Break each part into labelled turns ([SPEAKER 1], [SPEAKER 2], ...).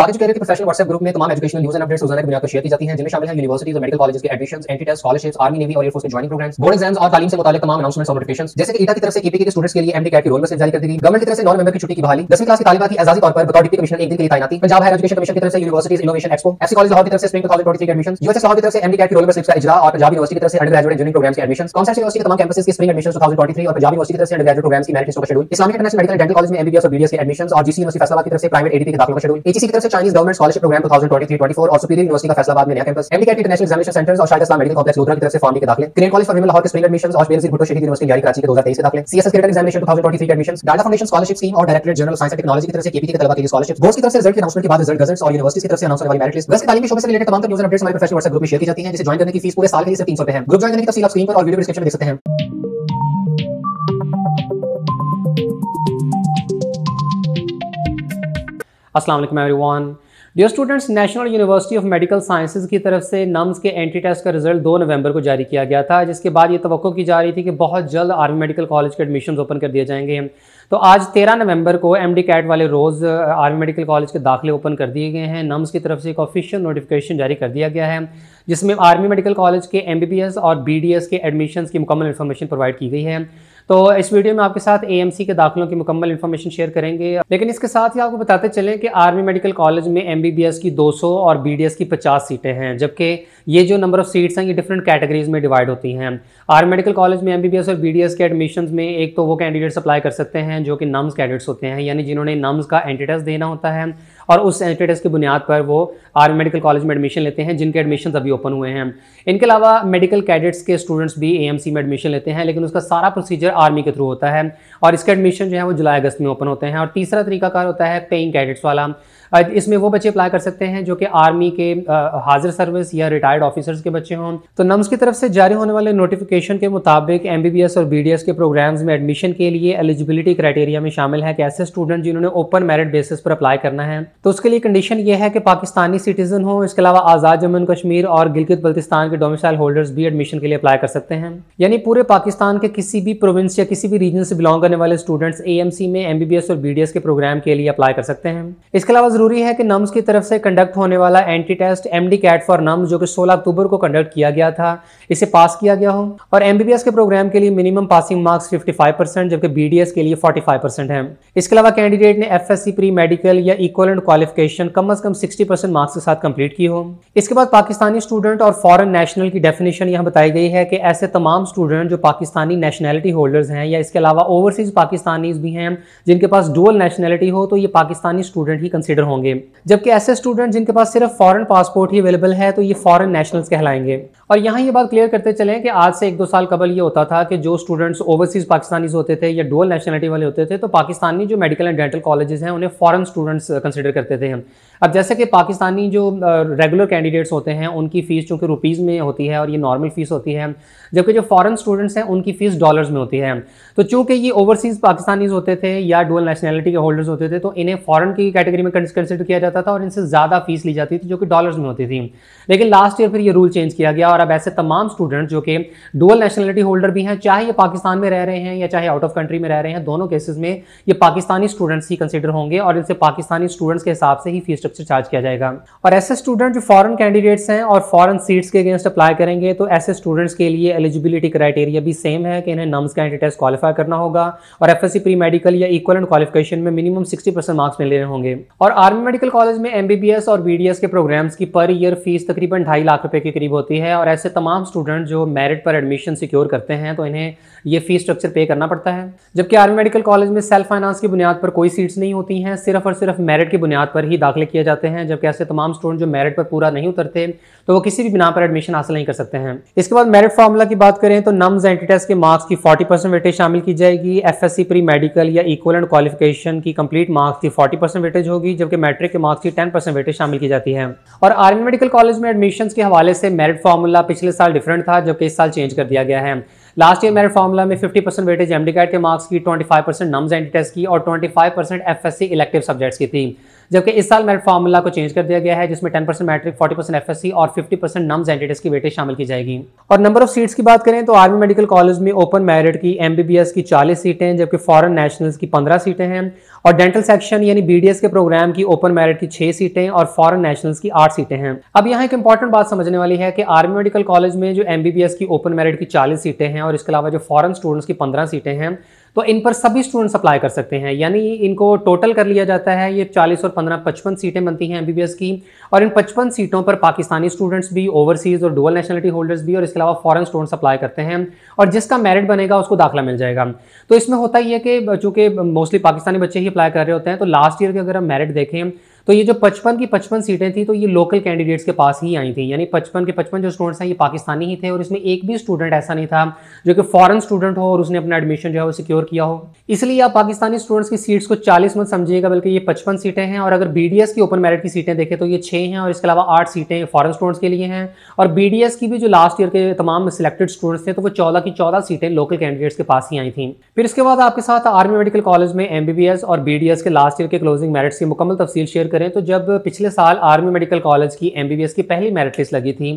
[SPEAKER 1] बाकी जो कह रहे थे प्रोफेशनल व्हाट्सएप ग्रुप में तमाम एजुकेशनल न्यूज एंड अपडेट्स रोजाना की शेयर की जाती हैं जिनमें शामिल हैं यूनिवर्सिटीज और मेडिकल कॉलेजेस के admission entry test scholarships army navy और एयरफोर्स के ज्वाइनिंग प्रोग्राम्स बोर्ड एग्जाम्स और तालीम से मुताबिक तमाम अनाउंसमेंट्स और नोटिफिकेशन जैसे कि ईटा की तरफ से केपी के स्टूडेंट्स के लिए एमडी कैट की रोल में जारी कर दी गई गवर्नमेंट की तरफ से नॉन मेंबर की छुट्टी की बहाली दसवीं क्लास की तालिबा की एजाजी तौर पर बतौर डिप्टी कमिश्नर एक दिन के लिए तैनाती पंजाब हायर एजुकेशन कमिशन की तरफ से universities innovation expo FC college Lahore की तरफ से स्प्रिंग 2023 एडमिशन यूएसएस लाहौर की तरफ से एमडी कैट की रोल में का इजरा और पंजाब यूनिवर्सिटी की तरफ से अंडर ग्रेजुएट इंजीनियरिंग प्रोग्राम्स के एडमिशन कौन सा यूनिवर्सिटी के तमाम कैंपसेस की स्प्रिंग एडमिशन 2023 और पंजाब यूनिवर्सिटी की तरफ से अंडर ग्रेजुएट प्रोग्राम्स की मेरिट लिस्ट का schedule Islamic international medical dental college में एमबीबीएस और बीडीएस के एडमिशन और जीसी यूनिवर्सिटी फैसलाबाद की तरफ से प्राइवेट एडीपी के दाखिलों का शेड्यूल एचसी की तरफ से से चाइनीज गवर्नमेंट स्कॉलरशिप प्रोग्राम 2023-24 और सुपीरियर यूनिवर्सिटी का फैसलाबाद में नया campus MDCAT international examination centres और शायद इस्लाम मेडिकल कॉलेज लोधरा की तरफ से फॉर्म के दाखिले ग्रेड कॉलेज फॉर लाहौर के स्प्रिंग एडमिशन और बेनजीर भुट्टो शहीद यूनिवर्सिटी यारी कराची के 2023 के दाखिले सीएसएस ग्रेड एग्जामिनेशन 2023 के admission data foundation scholarship scheme और directorate general science and technology की तरफ से केपीटी के तलबा के लिए स्कॉलरशिप बोर्ड की तरफ से रिजल्ट के अनाउंसमेंट के बाद रिजल्ट गजट्स और यूनिवर्सिटी की तरफ से अनाउंस होने वाली मेरिट लिस्ट वैसे तालीम के शो से रिलेटेड तमाम न्यूज़ अपडेट्स हमारे प्रोफेशनल व्हाट्सएप ग्रुप में शेयर की जाती हैं जिसे ज्वाइन करने की फीस पूरे साल के लिए सिर्फ 300 रुपए है ग्रुप ज्वाइन करने की तफसील आप स्क्रीन पर और वीडियो डिस्क्रिप्शन में देख सकते हैं असलम everyone dear students national university of medical sciences की तरफ से नम्स के एंट्री टेस्ट का रिजल्ट 2 नवंबर को जारी किया गया था जिसके बाद ये तो की जा रही थी कि बहुत जल्द आर्मी मेडिकल कॉलेज के एडमिशन ओपन कर दिए जाएंगे तो आज 13 नवंबर को एम डी कैट वाले रोज़ आर्मी मेडिकल कॉलेज के दाखिले ओपन कर दिए गए हैं नम्स की तरफ से एक ऑफिशियल नोटिफिकेशन जारी कर दिया गया है जिसमें आर्मी मेडिकल कॉलेज के एम बी बी एस और बी डी एस के एडमिशन की मुकम्मल इन्फॉर्मेशन प्रोवाइड की गई है तो इस वीडियो में आपके साथ एएमसी के दाखिलों की मुकम्मल इन्फॉर्मेशन शेयर करेंगे लेकिन इसके साथ ही आपको बताते चलें कि आर्मी मेडिकल कॉलेज में एम की 200 और बी की 50 सीटें हैं जबकि ये जो नंबर ऑफ़ सीट्स हैं ये डिफरेंट कैटेगरीज में डिवाइड होती हैं आर्मी मेडिकल कॉलेज में एम और बी के एडमिशन में एक तो वो कैंडिडेट्स अप्लाई कर सकते हैं जो कि नम्स कैंडिडेट्स होते हैं यानी जिन्होंने नम्स का एंटी देना होता है और उस स्टेटस की बुनियाद पर वो आर्मी मेडिकल कॉलेज में एडमिशन लेते हैं जिनके एडमिशन अभी ओपन हुए हैं इनके अलावा मेडिकल कैडेट्स के स्टूडेंट्स भी ए में एडमिशन लेते हैं लेकिन उसका सारा प्रोसीजर आर्मी के थ्रू होता है और इसके एडमिशन जो है वो जुलाई अगस्त में ओपन होते हैं और तीसरा तरीकाकार होता है पेइंग कैडेट्स वाला इसमें वो बच्चे अप्लाई कर सकते हैं जो कि आर्मी के हाजिर सर्विस या रिटायर्ड ऑफिसर्स के बच्चे हों तो नम्स की तरफ से जारी होने वाले नोटिफिकेशन के मुताबिक एम और बी के प्रोग्राम्स में एडमिशन के लिए एलिजिबिलिटी क्राइटेरिया में शामिल है कि ऐसे स्टूडेंट जिन्होंने ओपन मेरिट बेसिस पर अप्लाई करना है तो उसके लिए कंडीशन ये है कि पाकिस्तानी सिटीजन हो इसके अलावा आज़ाद जम्मू कश्मीर और गिलगित बल्तिस्तान के डोमिसाइल होल्डर्स भी एडमिशन के लिए अप्लाई कर सकते हैं यानी पूरे पाकिस्तान के किसी भी प्रोविंस या किसी भी रीजन से बिलोंग करने वाले स्टूडेंट्स ए में एम और बी के प्रोग्राम के लिए अप्लाई कर सकते हैं इसके अलावा जरूरी है कि नम्स की तरफ से कंडक्ट होने वाला entry test MDCAT for NUMS जो कि 16 अक्टूबर को कंडक्ट किया गया था इसे पास किया गया हो और एमबीबीएस के प्रोग्राम के लिए मिनिमम पासिंग मार्क्स 55 परसेंट जबकि बी के लिए 45 परसेंट है इसके अलावा कैंडिडेट ने एफएससी प्री मेडिकल या इक्वल एंड क्वालिफिकेशन कम अज कम सिक्सटी मार्क्स के साथ कम्प्लीट की हो इसके बाद पाकिस्तानी स्टूडेंट और फॉरन नेशनल की डेफिनेशन यहाँ बताई गई है कि ऐसे तमाम स्टूडेंट जो पाकिस्तानी नेशनैलिटी होल्डर्स हैं या इसके अलावा ओवरसीज पाकिस्तानीज भी हैं जिनके पास डुअल नेशनैलिटी हो तो ये पाकिस्तानी स्टूडेंट ही कंसिडर होंगे जबकि ऐसे स्टूडेंट जिनके पास सिर्फ फॉरेन पासपोर्ट ही अवेलेबल है तो ये फॉरेन नेशनल्स कहलाएंगे और यहाँ ये बात क्लियर करते चले कि आज से एक दो साल कबल ये होता था कि जो स्टूडेंट्स ओवरसीज पाकिस्तानीज होते थे या डुअल नेशनलिटी वाले होते थे तो पाकिस्तानी जो मेडिकल एंड डेंटल कॉलेजेस हैं उन्हें फॉरन स्टूडेंट्स कंसिडर करते थे अब जैसे कि पाकिस्तानी जो रेगुलर कैंडिडेट्स होते हैं उनकी फ़ीस चूँकि रुपीज़ में होती है और ये नॉर्मल फ़ीस होती है जबकि जो फॉरेन स्टूडेंट्स हैं उनकी फ़ीस डॉलर्स में होती है तो चूँकि ये ओवरसीज़ पाकिस्तानीज होते थे या डुअल नेशनैलिटी के होल्डर्स होते थे तो इन्हें फ़ॉरन की कैटेगरी में कंसिडर किया जाता था और इनसे ज़्यादा फ़ीस ली जाती थी जो कि डॉलर्स में होती थी लेकिन लास्ट ईयर फिर ये रूल चेंज किया गया और अब ऐसे तमाम स्टूडेंट जो कि डुअल नेशनलिटी होल्डर भी हैं चाहे ये पाकिस्तान में रह रहे हैं या चाहे आउट ऑफ कंट्री में रह रहे हैं दोनों केसेज़ में ये पाकिस्तानी स्टूडेंट्स ही कंसिडर होंगे और इनसे पाकिस्तानी स्टूडेंट्स के हिसाब से ही फीस स्ट्रक्चर चार्ज किया जाएगा और ऐसे स्टूडेंट जो फॉरन कैंडिडेट्स हैं और फॉरन सीट्स के अगेंस्ट अप्लाई करेंगे तो ऐसे स्टूडेंट्स के लिए एलिजिबिलिटी क्राइटेरिया भी सेम है कि इन्हें नम्स कैंडिडेट टेस्ट क्वालिफाई करना होगा और एफ प्री मेडिकल या इक्वल क्वालिफिकेशन में मिनिमम सिक्सटी मार्क्स मिल रहे होंगे और आर्मी मेडिकल कॉलेज में एमबीबीएस और बी के प्रोग्राम्स की पर ईयर फीस तकरीबन ढाई लाख रुपए के करीब होती है और ऐसे तमाम स्टूडेंट जो मेरिट पर एडमिशन सिक्योर करते हैं तो इन्हें ये फीस स्ट्रक्चर पे करना पड़ता है जबकि आर्मी मेडिकल कॉलेज में सेल्फ फाइनेंस की बुनियाद पर कोई सीट्स नहीं होती हैं सिर्फ और सिर्फ मेरिट की बुनियाद पर ही दाखिले किया किए जाते हैं जबकि ऐसे तमाम स्टूडेंट जो मेरिट पर पूरा नहीं उतरते तो वो किसी भी बिना पर एडमिशन हासिल नहीं कर सकते हैं इसके बाद मेरिट फार्मूला की बात करें तो नम्स एंटी टेस्ट के मार्क्स की फोर्टी परसेंट वेटेज शामिल की जाएगी F S C pre medical या इक्वल एंड क्वालिफिकेशन की कंप्लीट मार्क्स की फोर्टी परसेंट वेटेज होगी जबकि मैट्रिक के मार्क्स की टेन परसेंट वेटेज शामिल की जाती है और आर्मी मेडिकल कॉलेज में एडमिशन के हवाले से मेरिट फार्मूला पिछले साल डिफरेंट था जबकि इस साल चेंज कर दिया गया है लास्ट ईयर मेरिट फार्मूला में fifty percent weightage MD CAT के मार्क्स की twenty five percent NUMS entry test की और twenty five percent F elective subjects की थी जबकि इस साल मेरिट फार्मूला को चेंज कर दिया गया है जिसमें ten percent matric forty percent F S C और फिफ्टी परसेंट नम्स एंटिटीज की वेटेज शामिल की जाएगी और नंबर ऑफ सीट्स की बात करें तो आर्मी मेडिकल कॉलेज में ओपन मेरिट की एम की चालीस सीटें जबकि फॉरन नेशनल्स की पंद्रह सीटें हैं और डेंटल सेक्शन यानी बीडीएस के प्रोग्राम की ओपन मेरिट की छह सीटें और फॉरेन नेशनल्स की आठ सीटें हैं अब यहाँ एक इंपॉर्टेंट बात समझने वाली है कि आर्मी मेडिकल कॉलेज में जो एमबीबीएस की ओपन मेरिट की चालीस सीटें हैं और इसके अलावा जो फॉरन स्टूडेंट्स की पंद्रह सीटें हैं तो इन पर सभी स्टूडेंट्स अप्लाई कर सकते हैं यानी इनको टोटल कर लिया जाता है ये 40 और 15 पचपन सीटें बनती हैं एमबीबीएस की और इन पचपन सीटों पर पाकिस्तानी स्टूडेंट्स भी ओवरसीज और डुअल नेशनलिटी होल्डर्स भी और इसके अलावा फॉरन स्टूडेंट्स अप्लाई करते हैं और जिसका मेरिट बनेगा उसको दाखिला मिल जाएगा तो इसमें होता ही है कि चूंकि मोस्टली पाकिस्तानी बच्चे ही अप्लाई कर रहे होते हैं तो लास्ट ईयर के अगर हम मेरिट देखें तो ये जो पचपन की पचपन सीटें थी तो ये लोकल कैंडिडेट्स के पास ही आई थी यानी पचपन के पचपन जो स्टूडेंट्स हैं ये पाकिस्तानी ही थे और इसमें एक भी स्टूडेंट ऐसा नहीं था जो कि फॉरन स्टूडेंट हो और उसने अपना एडमिशन जो है वो सिक्योर किया हो इसलिए आप पाकिस्तानी स्टूडेंट्स की सीट्स को चालीस मत समझिएगा बल्कि ये पचपन सीटें हैं और अगर बी की ओपन मेरिट की सीटें देखें तो ये छः हैं और इसके अलावा आठ सीटें फॉरन स्टूडेंट्स के लिए हैं और बी की भी जो लास्ट ईयर के तमाम सिलेक्टेड स्टूडेंट्स थे तो वो चौदह की चौदह सीटें लोकल कैंडिडेट्स के पास ही आई थी फिर इसके बाद आपके साथ आर्मी मेडिकल कॉलेज में एम और बी के लास्ट ईयर के क्लोजिंग मेरिट्स की मुकम्मल तफसील शेयर करें तो जब पिछले साल आर्मी मेडिकल कॉलेज की एम की पहली मेरिट लिस्ट लगी थी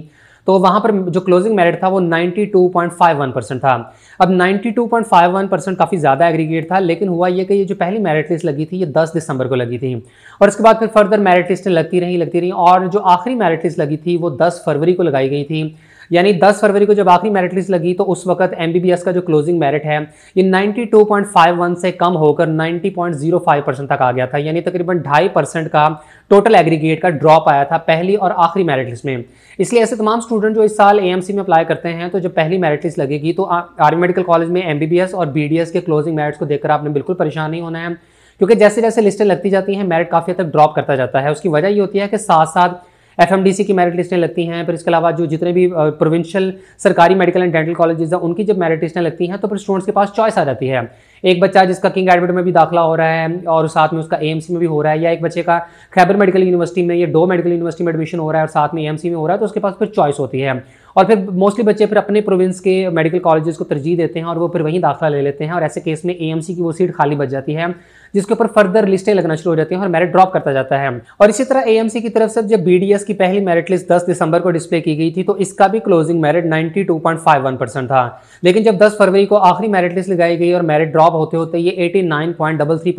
[SPEAKER 1] तो वहाँ पर जो क्लोजिंग मेरिट था वो 92.51 परसेंट था अब 92.51 परसेंट काफ़ी ज़्यादा एग्रीगेट था लेकिन हुआ ये कि ये जो पहली मेरिट लिस्ट लगी थी ये 10 दिसंबर को लगी थी और इसके बाद फिर फर्दर मेरिट लिस्टें लगती रहीं लगती रहीं और जो आखिरी मेरिट लिस्ट लगी थी वो 10 फरवरी को लगाई गई थी यानी 10 फरवरी को जब आखिरी मेरिट लिस्ट लगी तो उस वक्त एमबीबीएस का जो क्लोजिंग मेरिट है ये 92.51 से कम होकर 90.05 परसेंट तक आ गया था यानी तकरीबन ढाई परसेंट का टोटल एग्रीगेट का ड्रॉप आया था पहली और आखिरी मेरिट लिस्ट में इसलिए ऐसे तमाम स्टूडेंट जो इस साल ए में अप्लाई करते हैं तो जब पहली मेरिट लिस्ट लगेगी तो आर्मी मेडिकल कॉलेज में एम और बी के क्लोजिंग मेरिट्स को देखकर आपने बिल्कुल परेशान नहीं होना है क्योंकि जैसे जैसे लिस्टें लगती जाती हैं मेरिट काफ़ी हद तक ड्रॉप करता जाता है उसकी वजह ये होती है कि साथ साथ एफ की मेरिट लिस्टें लगती हैं फिर इसके अलावा जो जितने भी प्रोविंशियल सरकारी मेडिकल एंड डेंटल कॉलेजेस हैं उनकी जब मेरिट लिस्टें लगती हैं तो फिर स्टूडेंट्स के पास चॉइस आ जाती है एक बच्चा जिसका किंग एडवर्ड में भी दाखिला हो रहा है और साथ में उसका एएमसी में भी हो रहा है या एक बच्चे का खैबर मेडिकल यूनिवर्सिटी में या डो मेडिकल यूनिवर्सिटी में एडमिशन हो रहा है और साथ में एएमसी में हो रहा है तो उसके पास फिर चॉइस होती है और फिर मोस्टली बच्चे फिर अपने प्रोविंस के मेडिकल कॉलेजेस को तरजीह देते हैं और वो फिर वहीं दाखिला ले लेते हैं और ऐसे केस में ए की वो सीट खाली बच जाती है जिसके ऊपर फर्दर लिस्टें लगना शुरू हो जाती हैं और मेरिट ड्रॉप करता जाता है और इसी तरह ए की तरफ से जब बी की पहली मेरिट लिस्ट दस दिसंबर को डिस्प्ले की गई थी तो इसका भी क्लोजिंग मेरिट नाइन्टी था लेकिन जब दस फरवरी को आखिरी मेरिट लिस्ट लगाई गई और मेरिट ड्रॉप होते होते ये एटी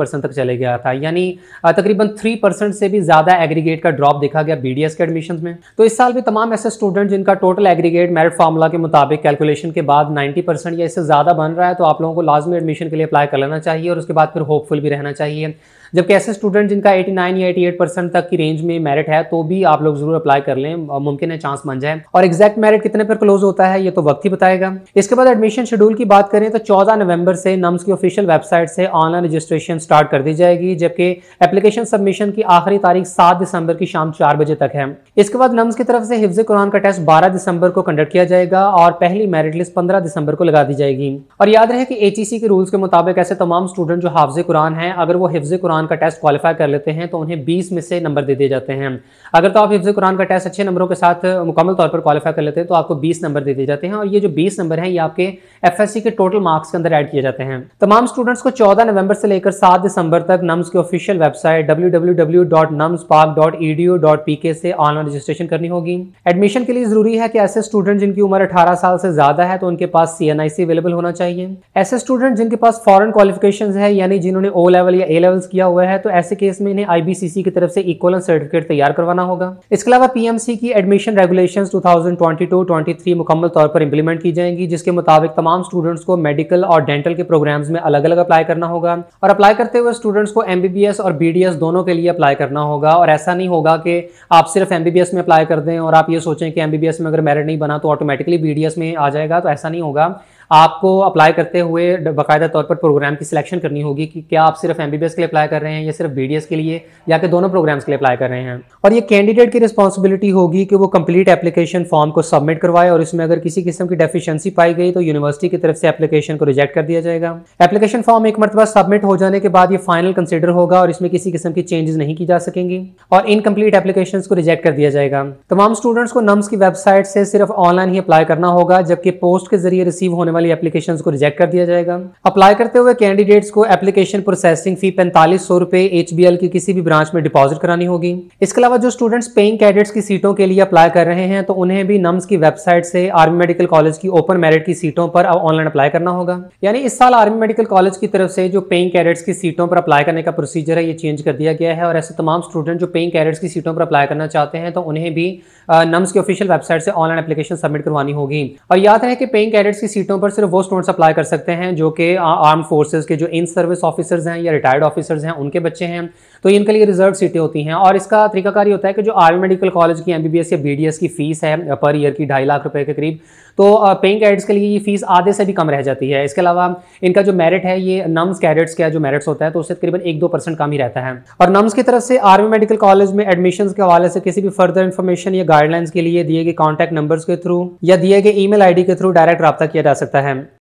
[SPEAKER 1] तक चले गया था यानी तकरीबन थ्री से भी ज़्यादा एग्रीगेट का ड्रॉप देखा गया बी के एडमिशन में तो इस साल भी तमाम ऐसे स्टूडेंट जिनका टोटल एग्रीगेट मेरिट फार्मूला के मुताबिक कैलकुलेशन के बाद 90 परसेंट या इससे ज़्यादा बन रहा है तो आप लोगों को लाजमी एडमिशन के लिए अप्लाई कर लेना चाहिए और उसके बाद फिर होपफुल भी रहना चाहिए जबकि ऐसे स्टूडेंट जिनका 89 या 88 परसेंट तक की रेंज में मेरिट है तो भी आप लोग जरूर अप्लाई कर लें मुमकिन है चांस बन जाए और एग्जैक्ट मेरिट कितने पर क्लोज होता है ये तो वक्त ही बताएगा इसके बाद एडमिशन शेड्यूल की बात करें तो चौदह नवंबर से नम्स की ऑफिशियल वेबसाइट से ऑनलाइन रजिस्ट्रेशन स्टार्ट कर दी जाएगी जबकि एप्लीकेशन सबमिशन की आखिरी तारीख सात दिसंबर की शाम चार बजे तक है इसके बाद नम्स की तरफ से हिफ्ज कुरान का टेस्ट बारह दिसंबर को कंडक्ट किया जाएगा और पहली मेरिट लिस्ट पंद्रह दिसंबर को लगा दी जाएगी और याद रहे कि एचीसी के रूल्स के मुताबिक ऐसे तमाम स्टूडेंट जो हाफज कुरान है अगर वो हिफ्ज कुरान कुरान का टेस्ट क्वालिफाई कर लेते हैं तो उन्हें बीस में से नंबर दे दिए जाते हैं अगर तो आप हिफ्ज़ कुरान का टेस्ट अच्छे नंबरों के साथ मुकम्मल तौर पर क्वालिफाई कर लेते हैं तो आपको बीस नंबर दे दिए जाते हैं और ये जो बीस नंबर हैं ये आपके एफ के टोटल मार्क्स के अंदर एड किए जाते हैं तमाम स्टूडेंट्स को चौदह नवंबर से लेकर सात दिसंबर तक नम्स की ऑफिशियल वेबसाइट डब्ल्यू से ऑनलाइन रजिस्ट्रेशन करनी होगी एडमिशन के लिए जरूरी है कि ऐसे स्टूडेंट जिनकी उम्र अठारह साल से ज्यादा है तो उनके पास सी अवेलेबल होना चाहिए ऐसे स्टूडेंट जिनके पास फॉरन क्वालिफिकेशन है यानी जिन्होंने ओ लेवल या ए लेवल्स किया हुआ है तो ऐसे केस में इन्हें आईबीसीसी की तरफ से इक्वल सर्टिफिकेट तैयार करवाना होगा इसके अलावा पीएमसी की एडमिशन रेगुलेशन 2022-23 मुकम्मल तौर पर इंप्लीमेंट की जाएंगी जिसके मुताबिक तमाम स्टूडेंट्स को मेडिकल और डेंटल के प्रोग्राम्स में अलग अलग अप्लाई करना होगा और अप्लाई करते हुए स्टूडेंट्स को एमबीबीएस और बीडीएस दोनों के लिए अप्लाई करना होगा और ऐसा नहीं होगा कि आप सिर्फ एमबीबीएस में अप्लाई कर दें और आप ये सोचें कि एमबीबीएस में अगर मेरिट नहीं बना तो ऑटोमेटिकली बीडीएस में आ जाएगा तो ऐसा नहीं होगा आपको अप्लाई करते हुए बाकायदा तौर पर प्रोग्राम की सिलेक्शन करनी होगी कि क्या आप सिर्फ एम के लिए अप्लाई कर रहे हैं या सिर्फ बी के लिए या कि दोनों प्रोग्राम्स के लिए अप्लाई कर रहे हैं और ये कैंडिडेट की रिस्पॉन्सिबिलिटी होगी कि वो कंप्लीट एप्लीकेशन फॉर्म को सबमिट करवाए और इसमें अगर किसी किस्म की डेफिशिएंसी पाई गई तो यूनिवर्सिटी की तरफ से एप्लीकेशन को रिजेक्ट कर दिया जाएगा एप्लीकेशन फॉर्म एक मरतबा सबमिट हो जाने के बाद ये फाइनल कंसिडर होगा और इसमें किसी किस्म की चेंजेस नहीं की जा सकेंगी और इनकम्प्लीट एप्लीकेशन को रिजेक्ट कर दिया जाएगा तमाम स्टूडेंट्स को नम्स की वेबसाइट से सिर्फ ऑनलाइन ही अप्लाई करना होगा जबकि पोस्ट के जरिए रिसीव होने वाले वाली एप्लीकेशन को रिजेक्ट कर दिया जाएगा अप्लाई करते हुए कैंडिडेट्स को एप्लीकेशन प्रोसेसिंग फी पैंतालीस सौ रुपए एच की किसी भी ब्रांच में डिपॉजिट करानी होगी इसके अलावा जो स्टूडेंट्स पेइंग कैडेट्स की सीटों के लिए अप्लाई कर रहे हैं तो उन्हें भी नम्स की वेबसाइट से आर्मी मेडिकल कॉलेज की ओपन मेरिट की सीटों पर अब ऑनलाइन अप्लाई करना होगा यानी इस साल आर्मी मेडिकल कॉलेज की तरफ से जो पेइंग कैडेट्स की सीटों पर अप्लाई करने का प्रोसीजर है ये चेंज कर दिया गया है और ऐसे तमाम स्टूडेंट जो पेइंग कैडेट्स की सीटों पर अप्लाई करना चाहते हैं तो उन्हें भी नम्स की ऑफिशियल वेबसाइट से ऑनलाइन एप्लीकेशन सबमिट करवानी होगी और याद रहे कि पेइंग कैडेट्स की सीटों पर सिर्फ वो स्टूडेंट्स अप्लाई कर सकते हैं जो कि आर्म फोर्सेज के जो इन सर्विस ऑफिसर्स हैं या रिटायर्ड ऑफिसर्स हैं उनके बच्चे हैं तो इनके लिए रिजर्व सीटें होती हैं और इसका तरीकाकार होता है कि जो आर्मी मेडिकल कॉलेज की एम या बी की फीस है पर uh, ईयर की ढाई लाख रुपये के करीब तो पेइंग uh, कैडेट्स के लिए ये फीस आधे से भी कम रह जाती है इसके अलावा इनका जो मेरिट है ये नम्स कैडेट्स का जो मेरिट्स होता है तो उससे तकरीबन एक दो परसेंट कम ही रहता है और नम्स की तरफ से आर्मी मेडिकल कॉलेज में एडमिशन के हवाले से किसी भी फर्दर इन्फॉर्मेशन या गाइडलाइंस के लिए दिए गए कॉन्टैक्ट नंबर्स के थ्रू या दिए गए ई मेल के थ्रू डायरेक्ट रब्ता किया जा सकता है